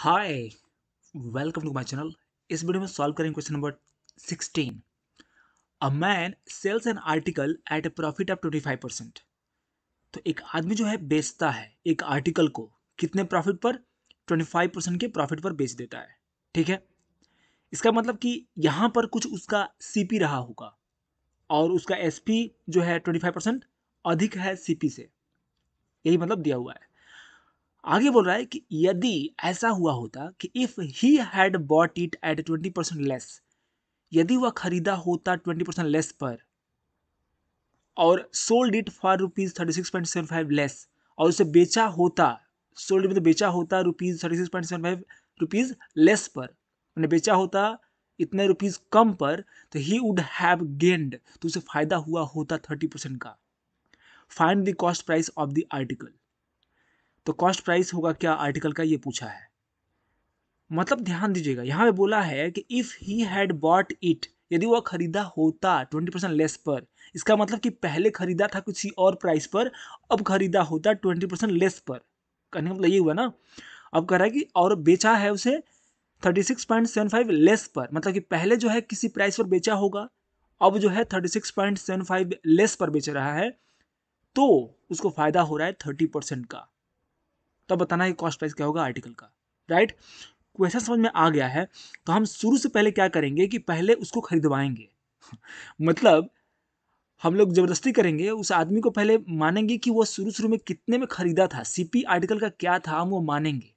Hi welcome to my channel इस video में solve करेंगे question number 16 a man sells an article at a profit of 25 percent तो एक आदमी जो है बेचता है एक आर्टिकल को कितने प्रॉफिट पर 25 परसेंट के प्रॉफिट पर बेच देता है ठीक है इसका मतलब कि यहाँ पर कुछ उसका सीपी रहा होगा और उसका एस जो है ट्वेंटी परसेंट अधिक है सीपी से यही मतलब दिया हुआ है आगे बोल रहा है कि यदि ऐसा हुआ होता कि if he had bought it at twenty percent less यदि वह खरीदा होता ट्वेंटी परसेंट लेस पर और sold it for rupees thirty six point seven five less और उसे बेचा होता सोल्ड मतलब तो बेचा होता rupees thirty six point seven five rupees less पर मैंने बेचा होता इतने रुपीज कम पर तो ही वुड हैव गेंड तो उसे फायदा हुआ होता थर्टी परसेंट का find the cost price of the article तो कॉस्ट प्राइस होगा क्या आर्टिकल का ये पूछा है मतलब ध्यान दीजिएगा यहाँ पे बोला है कि if he had bought it यदि वह खरीदा होता ट्वेंटी परसेंट लेस पर इसका मतलब कि पहले खरीदा था किसी और प्राइस पर अब खरीदा होता ट्वेंटी परसेंट लेस पर कहने का मतलब ये हुआ ना अब कह रहा है कि और बेचा है उसे thirty six point seven five less पर मतलब कि पहले जो है किसी प्राइस पर बेचा होगा अब जो है thirty six point seven five less पर बेच रहा है तो उसको फायदा हो रहा है थर्टी परसेंट का तो अब बताना है कॉस्ट प्राइस क्या होगा आर्टिकल का राइट क्वेश्चन समझ में आ गया है तो हम शुरू से पहले क्या करेंगे कि पहले उसको खरीदवाएंगे मतलब हम लोग ज़बरदस्ती करेंगे उस आदमी को पहले मानेंगे कि वो शुरू शुरू में कितने में खरीदा था सीपी आर्टिकल का क्या था हम वो मानेंगे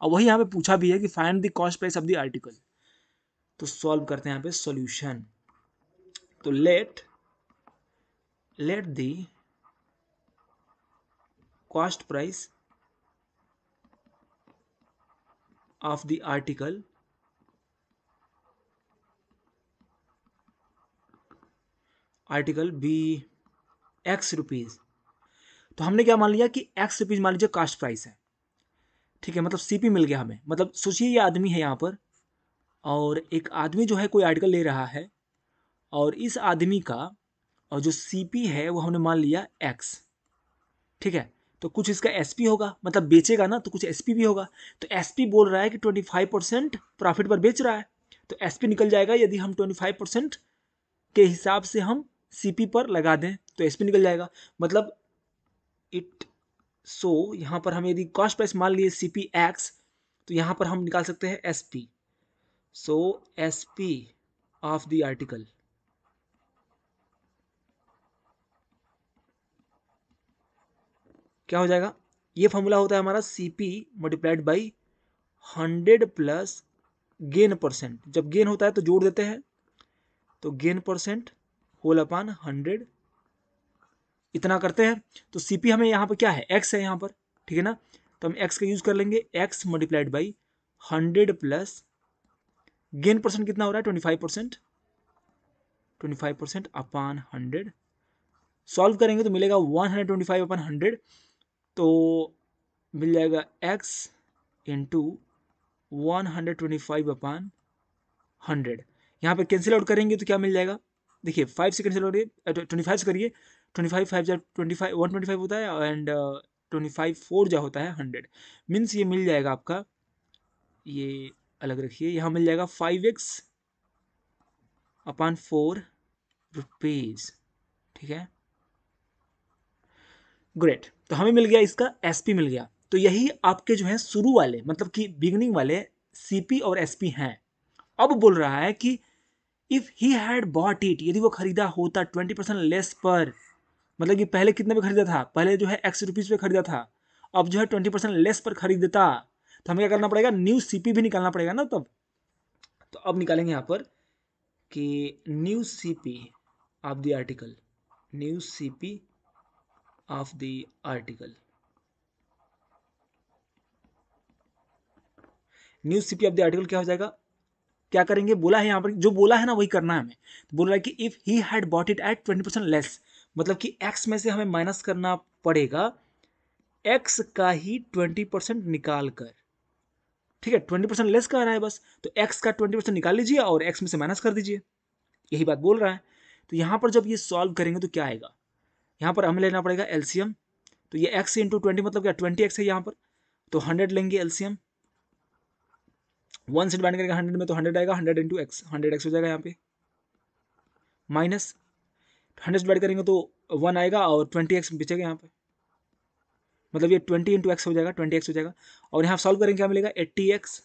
और वही यहाँ पे पूछा भी है कि find the cost price of the article तो सॉल्व करते हैं यहाँ पे सॉल्यूशन तो let let the cost price of the article article be X rupees तो हमने क्या मान लिया कि एक्स रुपीज़ मान लीजिए कास्ट प्राइस है ठीक है मतलब सीपी मिल गया हमें मतलब सोचिए ये आदमी है यहाँ पर और एक आदमी जो है कोई आर्टिकल ले रहा है और इस आदमी का और जो सीपी है वो हमने मान लिया एक्स ठीक है तो कुछ इसका एस होगा मतलब बेचेगा ना तो कुछ एस भी होगा तो एस बोल रहा है कि ट्वेंटी फाइव परसेंट प्रॉफिट पर बेच रहा है तो एस निकल जाएगा यदि हम ट्वेंटी फाइव परसेंट के हिसाब से हम सी पर लगा दें तो एस निकल जाएगा मतलब इट सो so, यहाँ पर हम यदि कॉस्ट प्राइस मान लिए सी पी एक्स तो यहाँ पर हम निकाल सकते हैं S P so S P of the article क्या हो जाएगा ये फॉर्मूला होता है हमारा C P multiplied by hundred plus gain percent जब गेन होता है तो जोड़ देते हैं तो gain percent whole upon hundred इतना करते हैं तो सी पी हमें यहाँ पर क्या है एक्स है यहाँ पर ठीक है ना तो हम एक्स का यूज़ कर लेंगे X multiplied by hundred plus gain percent कितना हो रहा है twenty five percent twenty five percent upon hundred solve करेंगे तो मिलेगा one hundred twenty five upon hundred तो मिल जाएगा x into one hundred twenty five upon hundred यहाँ पर कैंसिल आउट करेंगे तो क्या मिल जाएगा देखिए फाइव से कैंसिल आउट ट्वेंटी फाइव से करिए ट्वेंटी फाइव फाइव जब twenty five one twenty five होता है एंड ट्वेंटी फाइव फोर जो होता है हंड्रेड मीन्स ये मिल जाएगा आपका ये अलग रखिए यहाँ मिल जाएगा five X upon four rupees ठीक है ग्रेट तो हमें मिल गया इसका एस मिल गया तो यही आपके जो है शुरू वाले मतलब कि बिगनिंग वाले सी और एस हैं अब बोल रहा है कि if he had bought it यदि वो खरीदा होता ट्वेंटी परसेंट लेस पर मतलब कि पहले कितने पे खरीदा था पहले जो है एक्स रुपीज़ पे खरीदा था अब जो है ट्वेंटी परसेंट लेस पर खरीदता तो हमें क्या करना पड़ेगा न्यू सीपी भी निकालना पड़ेगा ना तब तो अब निकालेंगे यहाँ पर कि new CP of the article new CP of the article. New CP of the article क्या हो जाएगा क्या करेंगे बोला है यहाँ पर जो बोला है ना वही करना है हमें तो बोल रहा है कि if he had bought it at twenty percent less मतलब कि एक्स में से हमें माइनस करना पड़ेगा एक्स का ही ट्वेंटी परसेंट निकाल कर ठीक है ट्वेंटी परसेंट लेस कर रहा है बस तो एक्स का ट्वेंटी परसेंट निकाल लीजिए और एक्स में से माइनस कर दीजिए यही बात बोल रहा है तो यहाँ पर जब ये सॉल्व करेंगे तो क्या आएगा यहाँ पर हमें लेना पड़ेगा एल्सियम तो ये एक्स इंटू ट्वेंटी मतलब क्या ट्वेंटी एक्स है यहाँ पर तो हंड्रेड लेंगे एल्सियम वन से डिवाइड करेंगे हंड्रेड में तो हंड्रेड आएगा hundred into X hundred X हो जाएगा यहाँ पे माइनस हंड्रेड डिवाइड करेंगे तो वन आएगा और ट्वेंटी एक्स बचेगा यहाँ पर मतलब ये ट्वेंटी इंटू एक्स हो जाएगा ट्वेंटी एक्स हो जाएगा और यहाँ सॉल्व करेंगे क्या मिलेगा एट्टी एक्स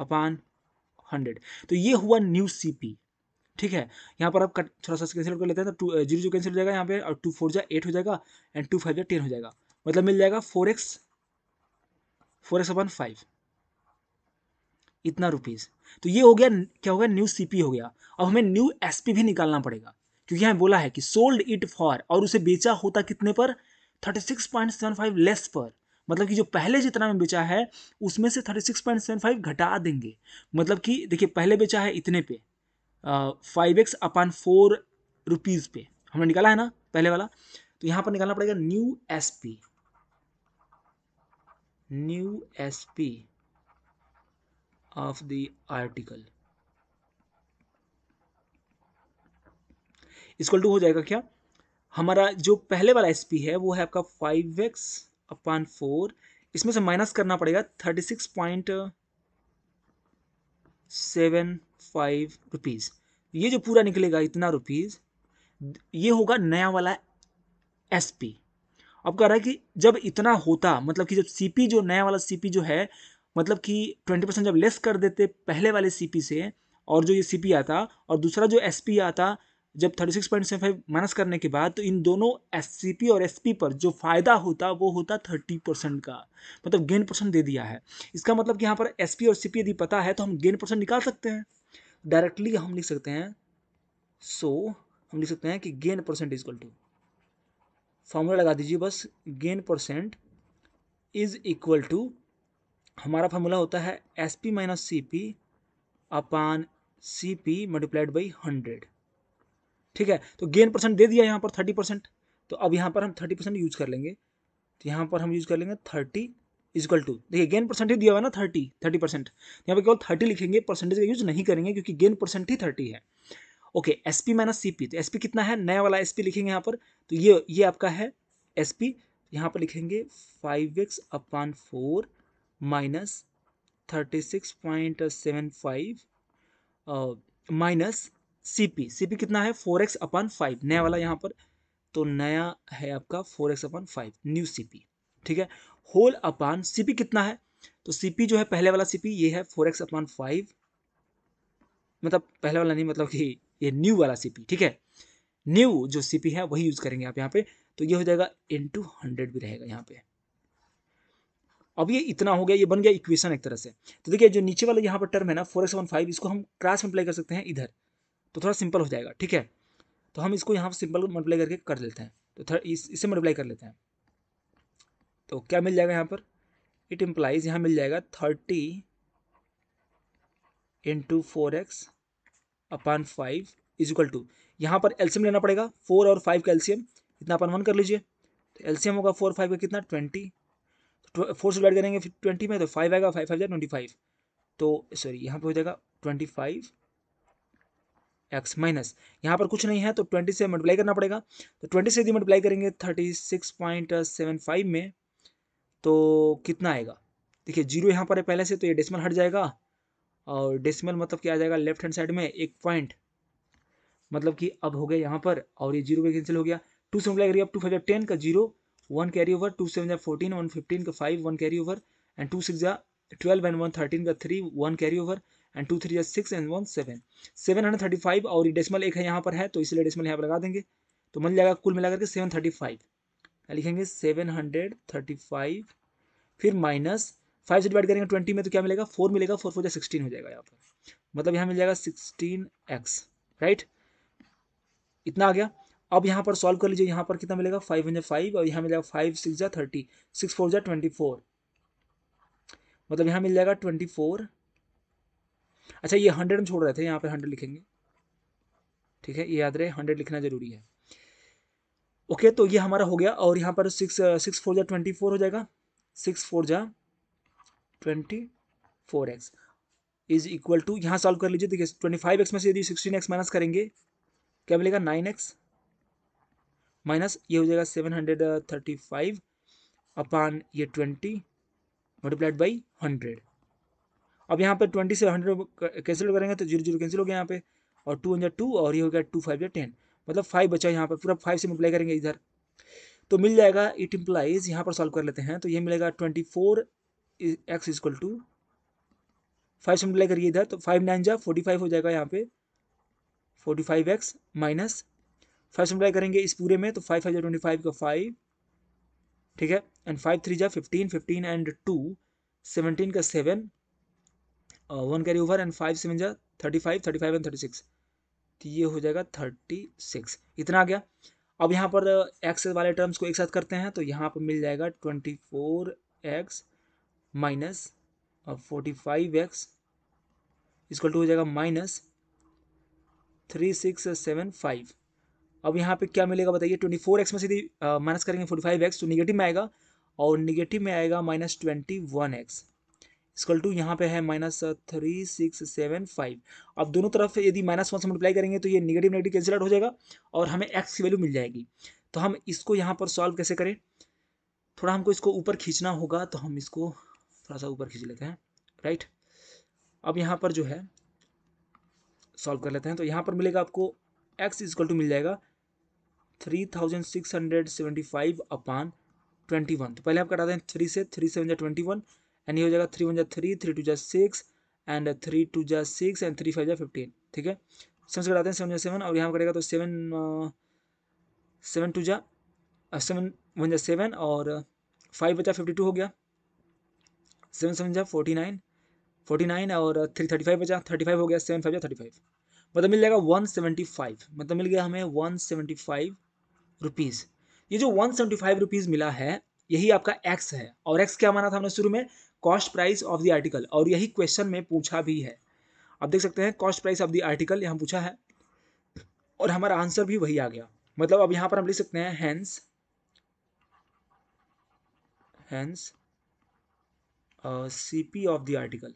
अपान हंड्रेड तो ये हुआ न्यू सी पी ठीक है यहाँ पर आप कट थोड़ा सा कैंसिल कर लेते हैं तो टू जीरो जो कैंसिल हो जाएगा यहाँ पे और टू फोर जा एट हो जाएगा एंड टू फाइव जा टेन हो जाएगा मतलब मिल जाएगा four X four X upon five इतना रुपीज़ तो ये हो गया क्या हो गया न्यू सीपी हो गया अब हमें न्यू एसपी भी निकालना पड़ेगा क्योंकि हमें बोला है कि सोल्ड इट फॉर और उसे बेचा होता कितने पर thirty six point seven five less पर मतलब कि जो पहले जितना में बेचा है उसमें से thirty six point seven five घटा देंगे मतलब कि देखिए पहले बेचा है इतने पे five X upon four rupees पे हमने निकाला है ना पहले वाला तो यहां पर निकालना पड़ेगा new S P new S P of the article equal to हो जाएगा क्या हमारा जो पहले वाला एस पी है वो है आपका फाइव एक्स अपान फोर इसमें से माइनस करना पड़ेगा thirty six point seven five rupees ये जो पूरा निकलेगा इतना रुपीज़ ये होगा नया वाला एस पी अब कह रहा है कि जब इतना होता मतलब कि जब सीपी जो नया वाला सीपी जो है मतलब कि ट्वेंटी परसेंट जब लेस कर देते पहले वाले सीपी से और जो ये सीपी आता और दूसरा जो एसपी आता जब thirty six point seven five minus करने के बाद तो इन दोनों एस और एस पर जो फ़ायदा होता वो होता थर्टी परसेंट का मतलब गेन परसेंट दे दिया है इसका मतलब कि यहाँ पर एस और सी यदि पता है तो हम गेन परसेंट निकाल सकते हैं डायरेक्टली हम लिख सकते हैं सो so, हम लिख सकते हैं कि gain percent is equal to formula लगा दीजिए बस gain percent is equal to हमारा फार्मूला होता है S P minus C P upon C P multiplied by hundred ठीक है तो गेन परसेंट दे दिया यहाँ पर थर्टी परसेंट तो अब यहाँ पर हम थर्टी परसेंट यूज कर लेंगे तो यहाँ पर हम यूज कर लेंगे थर्टी इजक्ल टू देखिए गेन परसेंटेज दिया हुआ ना थर्टी थर्टी परसेंट यहाँ पर केवल थर्टी लिखेंगे परसेंटेज का यूज नहीं करेंगे क्योंकि गेन परसेंट ही थर्टी है okay S P minus C P तो एस पी कितना है नया वाला एस पी लिखेंगे यहाँ पर तो ये ये आपका है एस पी यहाँ पर लिखेंगे five X upon four minus thirty six point seven five minus C P C P कितना है फोर एक्स अपान फाइव नया वाला यहाँ पर तो नया है आपका four X upon five new C P ठीक है होल अपान सीपी कितना है तो सीपी जो है पहले वाला सीपी ये है फोर एक्स अपान फाइव मतलब पहले वाला नहीं मतलब कि ये न्यू वाला सीपी ठीक है न्यू जो सीपी है वही यूज़ करेंगे आप यहाँ पे तो ये हो जाएगा इन टू हंड्रेड भी रहेगा यहाँ पे अब ये इतना हो गया ये बन गया इक्वेशन एक तरह से तो देखिए जो नीचे वाला यहाँ पर टर्म है ना फोर एक्स फाइव इसको हम क्रास मल्टीप्लाई कर सकते हैं इधर तो थोड़ा सिंपल हो जाएगा ठीक है तो हम इसको यहाँ पर सिंपल मल्टीप्लाई करके कर लेते हैं तो थोड़ा इससे मल्टीप्लाई कर लेते हैं तो क्या मिल जाएगा यहाँ पर इट इम्प्लाइज यहाँ मिल जाएगा thirty into four X upon five is equal to यहाँ पर एल्सियम लेना पड़ेगा फोर और फाइव का एल्सियम इतना अपन वन कर लीजिए तो एल्सियम होगा फोर फाइव का कितना ट्वेंटी फोर तो से डिवाइड करेंगे फिर ट्वेंटी में तो फाइव आएगा फाइव फाइव ट्वेंटी फाइव तो सॉरी यहाँ पर हो जाएगा ट्वेंटी फाइव एक्स माइनस यहाँ पर कुछ नहीं है तो ट्वेंटी से मल्टीप्लाई करना पड़ेगा तो ट्वेंटी से यदि मल्टीप्लाई करेंगे thirty six point seven five में तो कितना आएगा देखिए जीरो यहाँ पर है पहले से तो ये डेसिमल हट जाएगा और डेसिमल मतलब क्या आ जाएगा लेफ्ट हैंड साइड में एक पॉइंट मतलब कि अब हो गया यहाँ पर और ये जीरो पे कैंसिल हो गया टू सेवन मिला अब टू फाइव टेन का zero one carry over two seven जै फोर्टीन वन फिफ्टीन का five one carry over and two six जै ट्वेल्व एंड वन थर्टीन का three one carry over and two three जै six and one seven seven hundred thirty five और decimal एक है यहाँ पर है तो इसलिए डेसिमल यहाँ पर लगा देंगे तो मन जाएगा कुल मिलाकर के सेवन थर्टी फाइव लिखेंगे सेवन हंड्रेड थर्टी फाइव फिर माइनस फाइव से डिवाइड करेंगे ट्वेंटी में तो क्या मिलेगा फोर मिलेगा फोर फोर सिक्सटीन हो जाएगा यहाँ पर मतलब यहाँ मिल जाएगा सिक्सटीन एक्स राइट इतना आ गया अब यहाँ पर सॉल्व कर लीजिए यहाँ पर कितना मिलेगा फाइव हंड्रेड फाइव और यहाँ मिल जाएगा फाइव सिक्स जा थर्टी सिक्स फोर जा ट्वेंटी फोर मतलब यहाँ मिल जाएगा ट्वेंटी फोर अच्छा ये हंड्रेड हम छोड़ रहे थे यहाँ पर हंड्रेड लिखेंगे ठीक है ये याद रहे हंड्रेड लिखना जरूरी है ओके तो ये हमारा हो गया और यहाँ पर सिक्स सिक्स फोर जा ट्वेंटी फोर हो जाएगा सिक्स फोर जा twenty four X is equal to यहाँ सॉल्व कर लीजिए देखिए ट्वेंटी फाइव एक्स में से यदि सिक्सटीन एक्स माइनस करेंगे क्या मिलेगा नाइन एक्स माइनस ये हो जाएगा seven hundred thirty five upon ये ट्वेंटी मल्टीप्लाइड बाई हंड्रेड अब यहाँ पर ट्वेंटी से हंड्रेड कैंसिल करेंगे तो जीरो जीरो कैंसिल हो गया यहाँ पे और टू हंड्रेड टू और ये हो गया टू फाइव या टेन मतलब फाइव बचा यहाँ पर पूरा फाइव से मल्टीप्लाई करेंगे इधर तो मिल जाएगा इट इम्प्लाइज यहाँ पर सॉल्व कर लेते हैं तो ये मिलेगा twenty four X is equal to five से मल्टीप्लाई करिए इधर तो फाइव नाइन जा फोर्टी फाइव हो जाएगा यहाँ पे forty five X minus five से मल्टीप्लाई करेंगे इस पूरे में तो फाइव फाइव जा ट्वेंटी फाइव का फाइव ठीक है एंड फाइव थ्री जा fifteen fifteen and two seventeen का seven one carry over and five seven जा thirty five thirty five and thirty six तो ये हो जाएगा थर्टी सिक्स इतना आ गया अब यहाँ पर एक्स uh, वाले टर्म्स को एक साथ करते हैं तो यहाँ पर मिल जाएगा twenty four X minus forty five X इसको टू हो जाएगा minus three six seven five अब यहाँ पे क्या मिलेगा बताइए ट्वेंटी फोर एक्स में सीधी माइनस uh, करेंगे फोर्टी फाइव एक्स तो निगेटिव में आएगा और निगेटिव में आएगा minus twenty one X is equal to यहाँ पे है minus three six seven five अब दोनों तरफ यदि माइनस वन से मल्टीप्लाई करेंगे तो ये निगेटिव नेगेटिव कैंसिल आउट हो जाएगा और हमें एक्स की वैल्यू मिल जाएगी तो हम इसको यहाँ पर सॉल्व कैसे करें थोड़ा हमको इसको ऊपर खींचना होगा तो हम इसको थोड़ा सा ऊपर खींच लेते हैं राइट अब यहाँ पर जो है सॉल्व कर लेते हैं तो यहाँ पर मिलेगा आपको एक्स इजकल टू मिल जाएगा three thousand six hundred seventy five अपान ट्वेंटी वन तो पहले आप कटा दें थ्री से थ्री सेवन या ट्वेंटी वन एंड ये हो जाएगा थ्री वन जा थ्री थ्री टू जा सिक्स एंड थ्री टू जा सिक्स एंड थ्री फाइव जा फिफ्टीन ठीक है सेवन से कटाते हैं सेवन जा सेवन और यहाँ करेगा तो सेवन सेवन टू जा सेवन uh, वन जा सेवन और फाइव uh, बचा फिफ्टी टू हो गया सेवन सेवन जा फोर्टी नाइन फोर्टी नाइन और थ्री थर्टी फाइव बचा थर्टी फाइव हो गया सेवन फाइव जा थर्टी फाइव मतलब मिल जाएगा वन सेवेंटी फाइव मतलब मिल गया हमें वन सेवेंटी फाइव रुपीज़ ये जो वन सेवेंटी फाइव रुपीज़ मिला है यही आपका एक्स है और एक्स क्या माना था हमने शुरू में cost price of the article और यही क्वेश्चन में पूछा भी है आप देख सकते हैं cost price of the article यहाँ पूछा है और हमारा आंसर भी वही आ गया मतलब अब यहाँ पर हम लिख सकते हैं hence hence C P of the article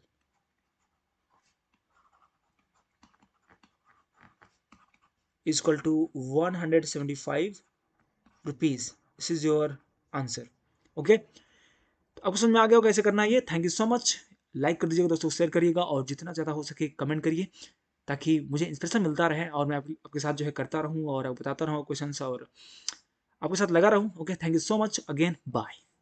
is equal to is equal to 175 rupees this is your answer okay आपको समझ में आ गया होगा कैसे करना है ये thank you so much like कर दीजिएगा दोस्तों शेयर करिएगा और जितना ज़्यादा हो सके कमेंट करिए ताकि मुझे इंस्पिरेशन मिलता रहे और मैं आपके साथ जो है करता रहूँ और बताता रहूँ क्वेश्चन और आपके साथ लगा रहूँ okay thank you so much again bye